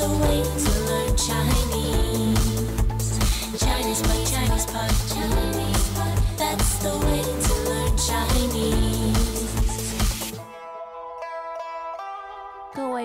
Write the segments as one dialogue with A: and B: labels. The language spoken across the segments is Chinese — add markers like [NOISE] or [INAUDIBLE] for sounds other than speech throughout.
A: the way to learn Chinese.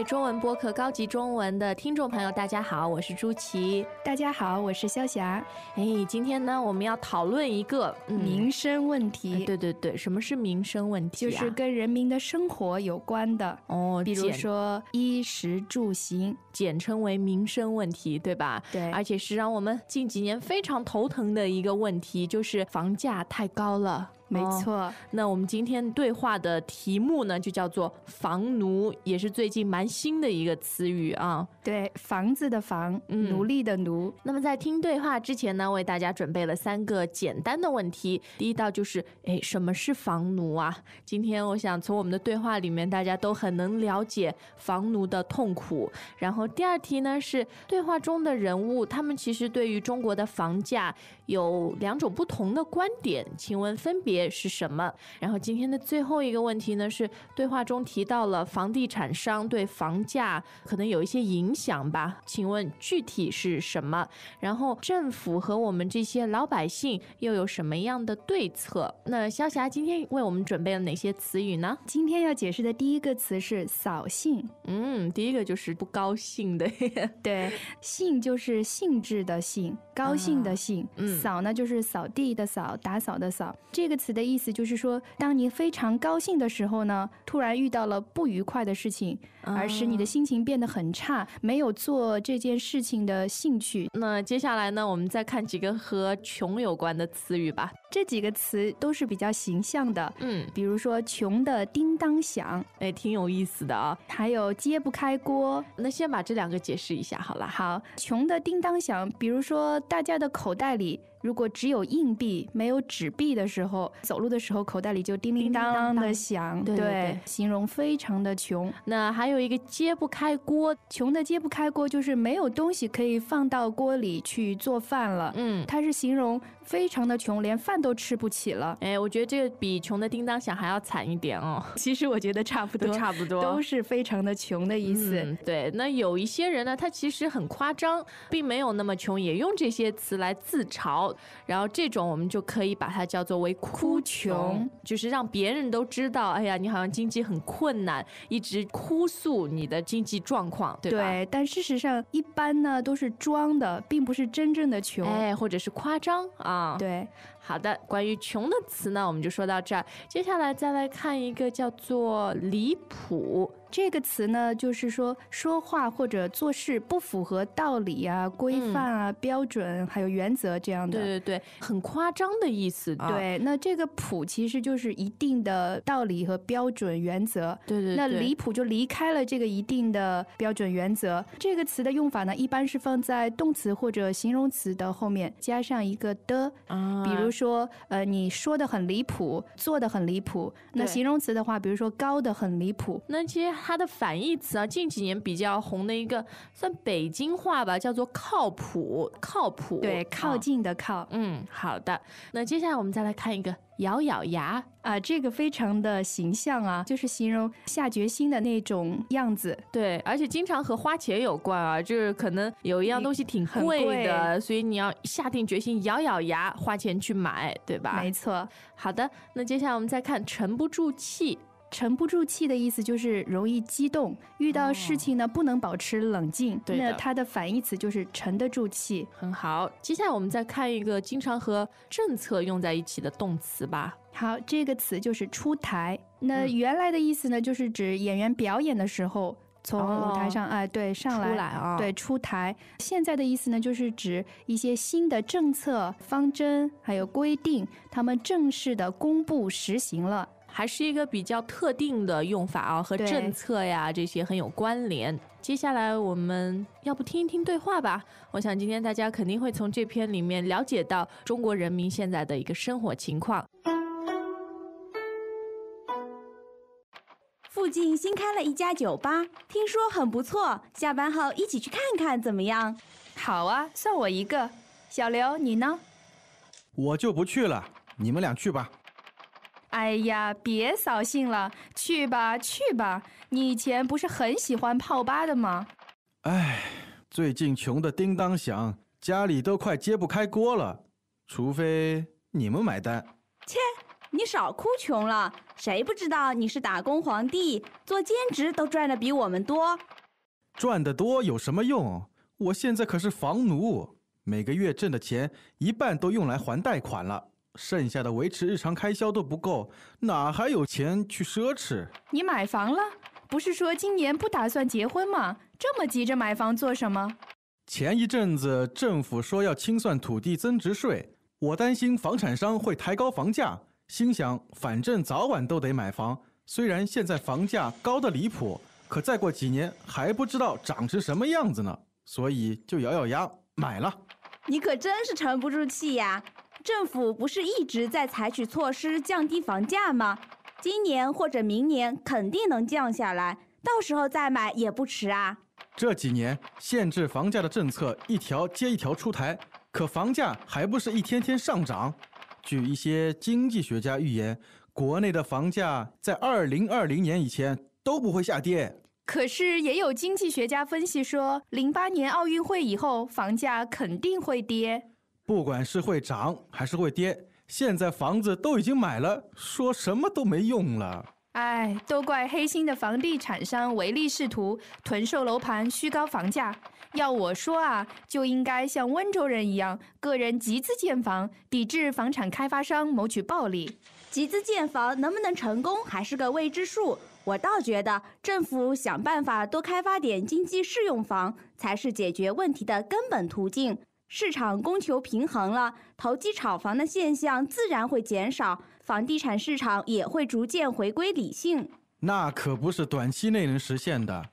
B: 中文播客高级中文的听众朋友，大家好，我是朱琪。大家好，我是肖霞。哎，今天呢，我们要讨论一个民生问题。对对对，什么是民生问题？就是跟人民的生活有关的。哦，比如说衣食住行，简称为民生问题，对吧？对，而且是让我们近几年非常头疼的一个问题，就是房价太高了。没错，那我们今天对话的题目呢，就叫做“房奴”，也是最近蛮新的一个词语啊。对，房子的房，奴隶的奴。那么在听对话之前呢，为大家准备了三个简单的问题。第一道就是，哎，什么是房奴啊？今天我想从我们的对话里面，大家都很能了解房奴的痛苦。然后第二题呢，是对话中的人物，他们其实对于中国的房价有两种不同的观点，请问分别。是什么？然后今天的最后一个问题呢？是对话中提到了房地产商对房价可能有一些影响吧？请问具体是什么？然后政府和我们这些老百姓又有什么样的对策？那萧霞今天为我们准备了哪些词语呢？今天要解释的第一个词是“扫兴”。嗯，第一个就是不高兴的。[LAUGHS] 对，兴就是兴致的兴，高兴的兴。扫呢就是扫地的扫，打扫的扫。这个。词的意思就是说，当你非常高兴的时候呢，突然遇到了不愉快的事情，而使你的心情变得很差，没有做这件事情的兴趣。那接下来呢，我们再看几个和穷有关的词语吧。这几个词都是比较形象的，嗯，比如说“穷的叮当响”，哎，挺有意思的啊。还有“揭不开锅”，那先把这两个解释一下，好了。好，“穷的叮当响”，比如说大家的口袋里如果只有硬币没有纸币的时候，走路的时候口袋里就叮叮当当的响，对，形容非常的穷。那还有一个“揭不开锅”，穷的揭不开锅，就是没有东西可以放到锅里去做饭了。嗯，它是形容。非常的穷，连饭都吃不起了。哎，我觉得这个比穷的叮当响还要惨一点哦。[LAUGHS] 其实我觉得差不多，差不多都是非常的穷的意思。对，那有一些人呢，他其实很夸张，并没有那么穷，也用这些词来自嘲。然后这种我们就可以把它叫做为哭穷，就是让别人都知道，哎呀，你好像经济很困难，一直哭诉你的经济状况，对吧？对。但事实上，一般呢都是装的，并不是真正的穷，哎，或者是夸张啊。对。好的，关于“穷”的词呢，我们就说到这儿。接下来再来看一个叫做“离谱”这个词呢，就是说说话或者做事不符合道理啊、规范啊、标准，还有原则这样的。对对对，很夸张的意思。对，那这个“谱”其实就是一定的道理和标准、原则。对对。那“离谱”就离开了这个一定的标准、原则。这个词的用法呢，一般是放在动词或者形容词的后面，加上一个的。啊。比如。说，呃，你说的很离谱，做的很离谱。那形容词的话，比如说高的很离谱。那其实它的反义词啊，近几年比较红的一个，算北京话吧，叫做靠谱，靠谱。对，靠近的靠。嗯，好的。那接下来我们再来看一个，咬咬牙。啊，这个非常的形象啊，就是形容下决心的那种样子。对，而且经常和花钱有关啊，就是可能有一样东西挺贵的，所以你要下定决心，咬咬牙花钱去买，对吧？没错。好的，那接下来我们再看沉不住气。沉不住气的意思就是容易激动，遇到事情呢不能保持冷静。对，那它的反义词就是沉得住气。很好，接下来我们再看一个经常和政策用在一起的动词吧。好，这个词就是出台。那原来的意思呢，就是指演员表演的时候从舞台上哎，对，上来啊，对，出台。现在的意思呢，就是指一些新的政策方针还有规定，他们正式的公布实行了。还是一个比较特定的用法哦，和政策呀这些很有关联。接下来我们要不听一听对话吧？我想今天大家肯定会从这篇里面了解到中国人民现在的一个生活情况。
A: 附近新开了一家酒吧，听说很不错，下班后一起去看看怎么样？好啊，算我一个。小刘，你呢？
C: 我就不去了，你们俩去吧。
A: 哎
B: 呀，别扫兴了，去吧去吧。你以前不是很喜欢泡
A: 吧的吗？
C: 哎，最近穷的叮当响，家里都快揭不开锅了。除非你们买单。
A: 切，你少哭穷了。谁不知道你是打工皇帝，做兼职都赚的比我们多。
C: 赚的多有什么用？我现在可是房奴，每个月挣的钱一半都用来还贷款了。剩下的维持日常开销都不够，哪还有钱去奢侈？
B: 你买房了？不是说今年不打算结婚吗？这么急着买房做什么？
C: 前一阵子政府说要清算土地增值税，我担心房产商会抬高房价，心想反正早晚都得买房。虽然现在房价高的离谱，可再过几年还不知道长成什么样子呢，所以就咬咬牙买了。
A: 你可真是沉不住气呀！政府不是一直在采取措施降低房价吗？今年或者明年肯定能降下来，到时候再买也不迟啊。
C: 这几年限制房价的政策一条接一条出台，可房价还不是一天天上涨。据一些经济学家预言，国内的房价在二零二零年以前都不会下跌。
B: 可是也有经济学家分析说，零八年奥运会以后房价肯定会跌。
C: 不管是会涨还是会跌，现在房子都已经买了，说什么都没用了。
B: 哎，都怪黑心的房地产商唯利是图，囤售楼盘，虚高房价。要我说啊，就应该像温州人一样，个
A: 人集资建房，抵制房产开发商谋取暴利。集资建房能不能成功，还是个未知数。我倒觉得，政府想办法多开发点经济适用房，才是解决问题的根本途径。市场供求平衡了，投机炒房的现象自然会减少，房地产市场也会逐渐回归理性。
C: 那可不是短期内能实现的，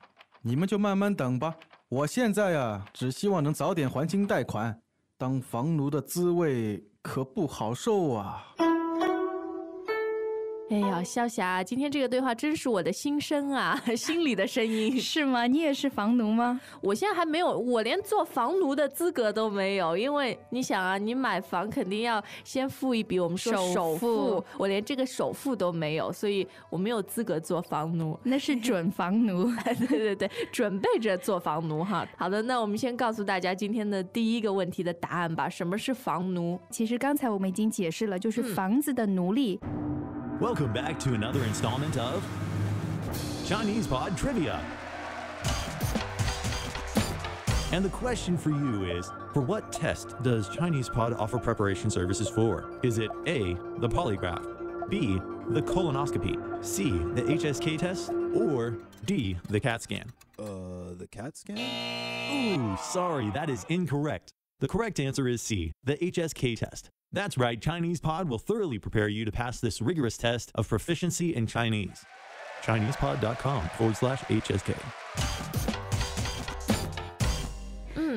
C: 你们就慢慢等吧。我现在啊，只希望能早点还清贷款。当房奴的滋味可不好受啊。
B: 哎呀，肖霞，今天这个对话真是我的心声啊，[LAUGHS] 心里的声音 [LAUGHS] 是吗？你也是房奴吗？我现在还没有，我连做房奴的资格都没有，因为你想啊，你买房肯定要先付一笔，我们说首付，我连这个首付都没有，所以我没有资格做房奴，那是准房奴，[LAUGHS] 对对对，准备着做房奴哈。好的，那我们先告诉大家今天的第一个问题的答案吧，什么是房奴？其实刚才我们已经解释了，就是房子的奴隶。
C: Welcome back to another installment of Chinese Pod Trivia. And the question for you is, for what test does Chinese Pod offer preparation services for? Is it A, the polygraph, B, the colonoscopy, C, the HSK test, or D, the CAT scan? Uh, the CAT scan? Ooh, sorry, that is incorrect. The correct answer is C, the HSK test. That's right, Chinese Pod will thoroughly prepare you to pass this rigorous test of proficiency in Chinese. ChinesePod.com forward slash HSK.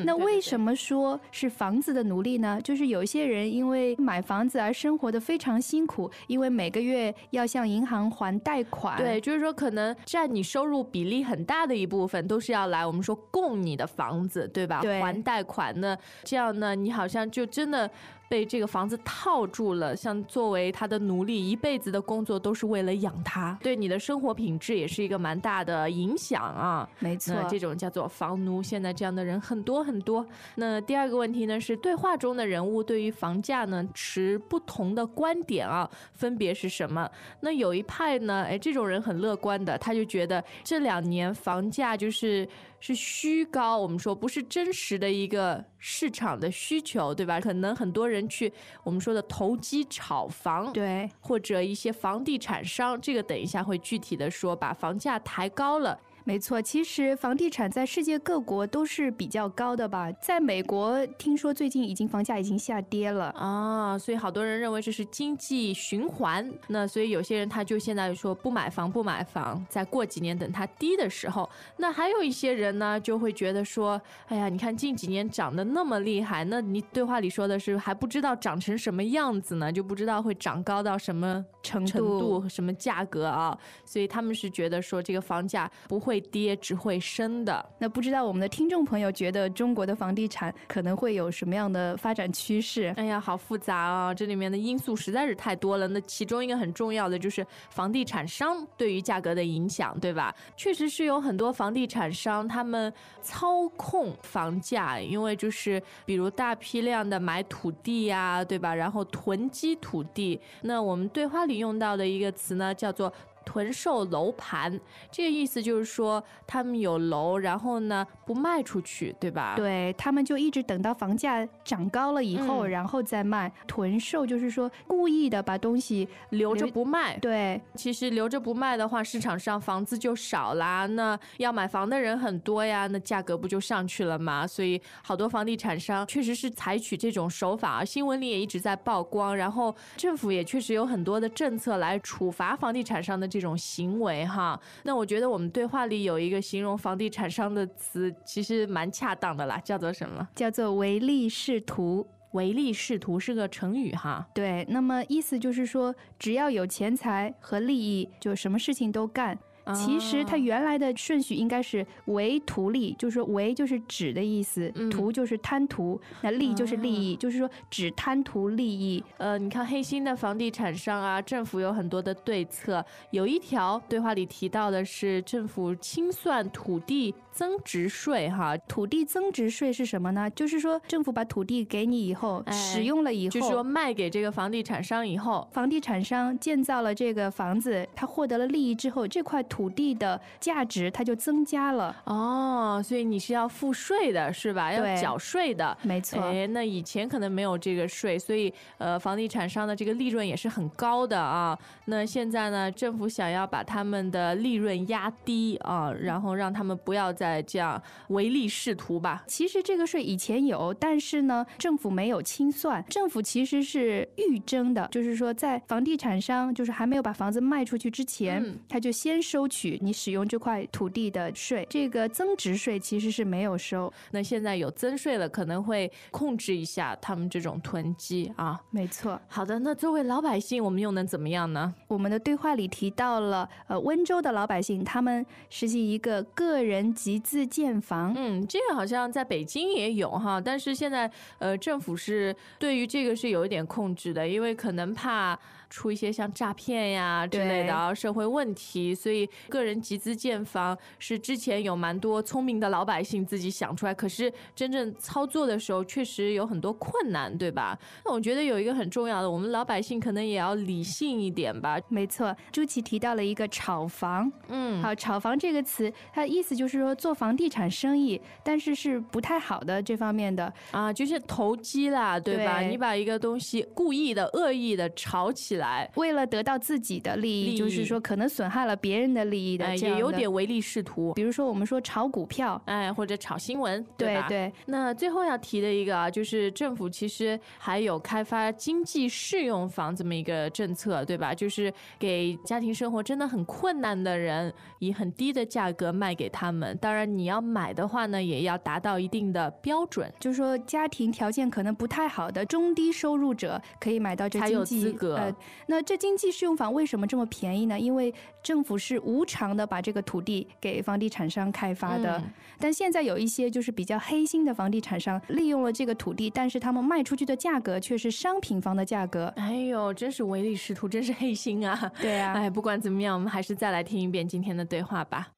B: 那为什么说是房子的奴隶呢？就是有一些人因为买房子而生活的非常辛苦，因为每个月要向银行还贷款。对，就是说可能占你收入比例很大的一部分，都是要来我们说供你的房子，对吧？还贷款，那这样呢，你好像就真的。被这个房子套住了，像作为他的奴隶，一辈子的工作都是为了养他，对你的生活品质也是一个蛮大的影响啊。没错，这种叫做房奴，现在这样的人很多很多。那第二个问题呢，是对话中的人物对于房价呢持不同的观点啊，分别是什么？那有一派呢，哎，这种人很乐观的，他就觉得这两年房价就是。是虚高，我们说不是真实的一个市场的需求，对吧？可能很多人去我们说的投机炒房，对，或者一些房地产商，这个等一下会具体的说，把房价抬高了。没错，其实房地产在世界各国都是比较高的吧。在美国，听说最近已经房价已经下跌了啊，所以好多人认为这是经济循环。那所以有些人他就现在说不买房不买房，再过几年等它低的时候。那还有一些人呢，就会觉得说，哎呀，你看近几年涨得那么厉害，那你对话里说的是还不知道涨成什么样子呢，就不知道会涨高到什么程度、什么价格啊。所以他们是觉得说这个房价不会。会跌只会升的，那不知道我们的听众朋友觉得中国的房地产可能会有什么样的发展趋势？哎呀，好复杂啊，这里面的因素实在是太多了。那其中一个很重要的就是房地产商对于价格的影响，对吧？确实是有很多房地产商他们操控房价，因为就是比如大批量的买土地呀，对吧？然后囤积土地。那我们对话里用到的一个词呢，叫做。囤售楼盘，这个意思就是说他们有楼，然后呢不卖出去，对吧？对他们就一直等到房价涨高了以后，然后再卖。囤售就是说故意的把东西留着不卖。对，其实留着不卖的话，市场上房子就少啦，那要买房的人很多呀，那价格不就上去了吗？所以好多房地产商确实是采取这种手法，新闻里也一直在曝光，然后政府也确实有很多的政策来处罚房地产商的这种。种行为哈，那我觉得我们对话里有一个形容房地产商的词，其实蛮恰当的啦，叫做什么？叫做唯利是图。唯利是图是个成语哈，对。那么意思就是说，只要有钱财和利益，就什么事情都干。其实它原来的顺序应该是“为图利”，就是说“为”就是“指的意思，“图”就是贪图，那“利”就是利益，就是说只贪图利益。呃，你看黑心的房地产商啊，政府有很多的对策，有一条对话里提到的是政府清算土地增值税，哈，土地增值税是什么呢？就是说政府把土地给你以后，使用了以后，就是说卖给这个房地产商以后，房地产商建造了这个房子，他获得了利益之后，这块土。土地的价值它就增加了哦，所以你是要付税的，是吧？要缴税的，没错。哎，那以前可能没有这个税，所以呃，房地产商的这个利润也是很高的啊。那现在呢，政府想要把他们的利润压低啊，然后让他们不要再这样唯利是图吧。其实这个税以前有，但是呢，政府没有清算，政府其实是预征的，就是说在房地产商就是还没有把房子卖出去之前，他就先收。取你使用这块土地的税，这个增值税其实是没有收。那现在有增税了，可能会控制一下他们这种囤积啊。没错，好的。那作为老百姓，我们又能怎么样呢？我们的对话里提到了，呃，温州的老百姓他们实行一个个人集资建房。嗯，这个好像在北京也有哈，但是现在呃，政府是对于这个是有一点控制的，因为可能怕出一些像诈骗呀之类的啊社会问题，所以。个人集资建房是之前有蛮多聪明的老百姓自己想出来，可是真正操作的时候确实有很多困难，对吧？那我觉得有一个很重要的，我们老百姓可能也要理性一点吧。没错，朱琪提到了一个炒房，嗯，好，炒房这个词，它的意思就是说做房地产生意，但是是不太好的这方面的啊，就是投机啦，对吧？你把一个东西故意的、恶意的炒起来，为了得到自己的利益，就是说可能损害了别人的。利益的也有点唯利是图，比如说我们说炒股票，哎，或者炒新闻，对吧？那最后要提的一个啊，就是政府其实还有开发经济适用房这么一个政策，对吧？就是给家庭生活真的很困难的人以很低的价格卖给他们。当然，你要买的话呢，也要达到一定的标准，就是说家庭条件可能不太好的中低收入者可以买到这经济呃，那这经济适用房为什么这么便宜呢？因为政府是无无偿的把这个土地给房地产商开发的，但现在有一些就是比较黑心的房地产商利用了这个土地，但是他们卖出去的价格却是商品房的价格。哎呦，真是唯利是图，真是黑心啊！对啊，哎，不管怎么样，我们还是再来听一遍今天的对话吧。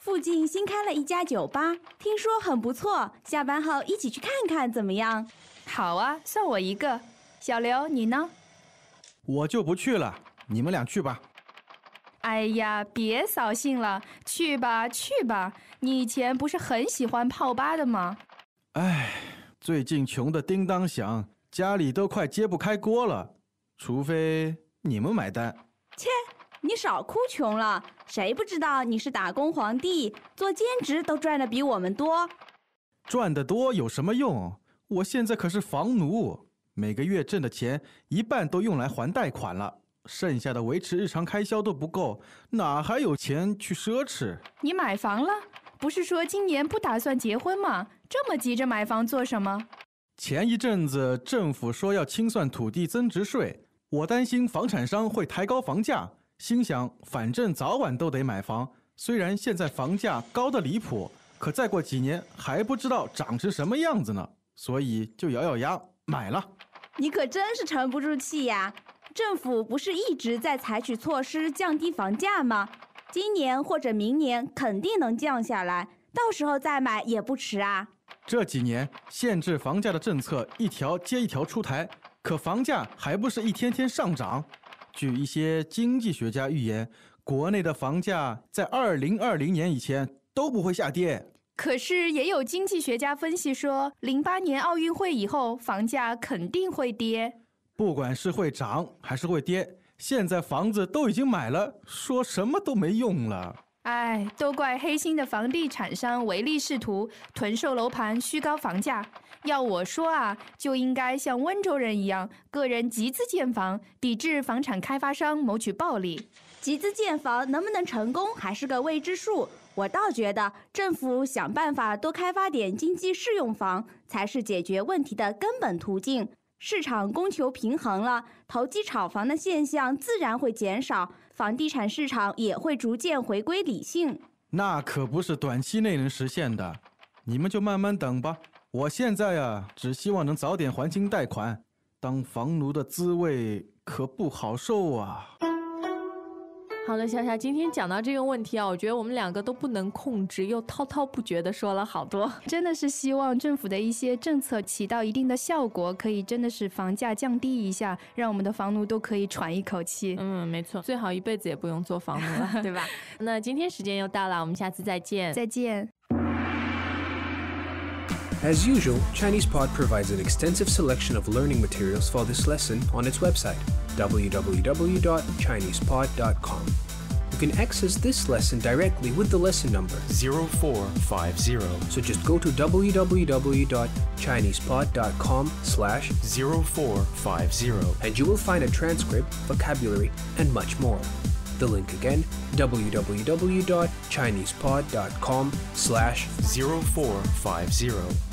A: 附近新开了一家酒吧，听说很不错，下班后一起去看看怎么样？好啊，算我一个。小刘，你呢？
C: 我就不去了，你们俩去吧。
A: 哎呀，
B: 别扫兴了，去吧，去吧。你以前不是很喜欢泡吧的吗？
C: 哎，最近穷的叮当响，家里都快揭不开锅了。除非你们买单。
A: 切，你少哭穷了。谁不知道你是打工皇帝，做兼职都赚的比我们多。
C: 赚的多有什么用？我现在可是房奴。每个月挣的钱一半都用来还贷款了，剩下的维持日常开销都不够，哪还有钱去奢侈？
B: 你买房了？不是说今年不打算结婚吗？这么急着买房做什么？
C: 前一阵子政府说要清算土地增值税，我担心房产商会抬高房价，心想反正早晚都得买房，虽然现在房价高的离谱，可再过几年还不知道长成什么样子呢，所以就咬咬牙买了。
A: 你可真是沉不住气呀！政府不是一直在采取措施降低房价吗？今年或者明年肯定能降下来，到时候再买也不迟啊。
C: 这几年限制房价的政策一条接一条出台，可房价还不是一天天上涨？据一些经济学家预言，国内的房价在二零二零年以前都不会下跌。
B: 可是也有经济学家分析说，零八年奥运会以后房价肯定会跌。
C: 不管是会涨还是会跌，现在房子都已经买了，说什么都没用了。
B: 哎，都怪黑心的房地产商唯利是图，囤售楼盘，虚高房价。要我说啊，就应该像温州人一样，个人集
A: 资建房，抵制房产开发商谋取暴利。集资建房能不能成功，还是个未知数。我倒觉得，政府想办法多开发点经济适用房，才是解决问题的根本途径。市场供求平衡了，投机炒房的现象自然会减少，房地产市场也会逐渐回归理性。
C: 那可不是短期内能实现的，你们就慢慢等吧。我现在呀，只希望能早点还清贷款。当房奴的滋味可不好受啊。
B: 好了，小小，今天讲到这个问题啊，我觉得我们两个都不能控制，又滔滔不绝的说了好多，[LAUGHS] 真的是希望政府的一些政策起到一定的效果，可以真的是房价降低一下，让我们的房奴都可以喘一口气。嗯，没错，最好一辈子也不用做房奴了，[LAUGHS] 对吧？那今天时间又到了，我们下次再见，再见。As usual, ChinesePod provides an extensive selection of learning materials for this lesson on its website, www.chinesepod.com. You can access
C: this lesson directly with the lesson number 0450. So just go to www.chinesepod.com slash 0450
B: and you will find a transcript, vocabulary, and much more. The link again, www.chinesepod.com slash 0450.